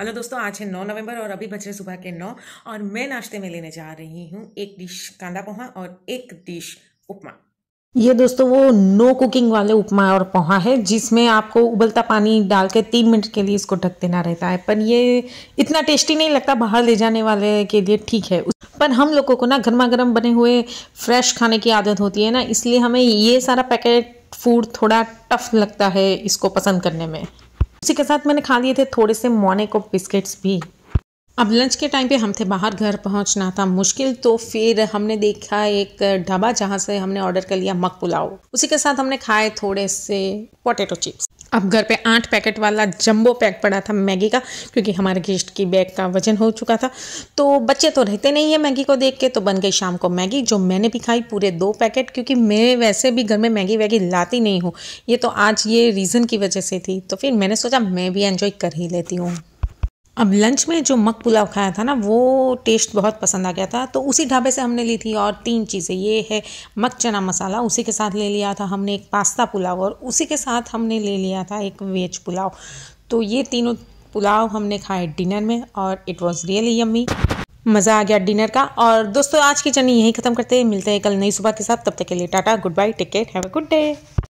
hello दोस्तों आज है नौ नवंबर और अभी बज रहे सुबह के नौ और मैं नाश्ते में लेने जा रही हूँ एक डिश कांदा पोहा और एक डिश उपमा ये दोस्तों वो नो कुकिंग वाले उपमा और पोहा है जिसमें आपको उबलता पानी डाल के तीन मिनट के लिए इसको ढक देना रहता है पर ये इतना टेस्टी नहीं लगता बाहर ले जाने वाले के लिए ठीक है पर हम लोगों को ना गर्मा गर्म बने हुए फ्रेश खाने की आदत होती है ना इसलिए हमें ये सारा पैकेट फूड थोड़ा टफ लगता है इसको पसंद करने में उसी के साथ मैंने खा लिए थे थोड़े से को बिस्किट्स भी अब लंच के टाइम पे हम थे बाहर घर पहुंचना था मुश्किल तो फिर हमने देखा एक ढाबा जहाँ से हमने ऑर्डर कर लिया मक पुलाव उसी के साथ हमने खाए थोड़े से पोटैटो चिप्स अब घर पे आठ पैकेट वाला जंबो पैक पड़ा था मैगी का क्योंकि हमारे गेस्ट की बैग का वजन हो चुका था तो बच्चे तो रहते नहीं है मैगी को देख के तो बन गई शाम को मैगी जो मैंने भी खाई पूरे दो पैकेट क्योंकि मैं वैसे भी घर में मैगी वैगी लाती नहीं हूँ ये तो आज ये रीज़न की वजह से थी तो फिर मैंने सोचा मैं भी एन्जॉय कर ही लेती हूँ अब लंच में जो मक पुलाव खाया था ना वो टेस्ट बहुत पसंद आ गया था तो उसी ढाबे से हमने ली थी और तीन चीज़ें ये है मक चना मसाला उसी के साथ ले लिया था हमने एक पास्ता पुलाव और उसी के साथ हमने ले लिया था एक वेज पुलाव तो ये तीनों पुलाव हमने खाए डिनर में और इट वॉज़ रियली यम्मी मज़ा आ गया डिनर का और दोस्तों आज की जर्नी यहीं ख़त्म करते हैं मिलते हैं कल नई सुबह के साथ तब तक के लिए tata goodbye take care have a good day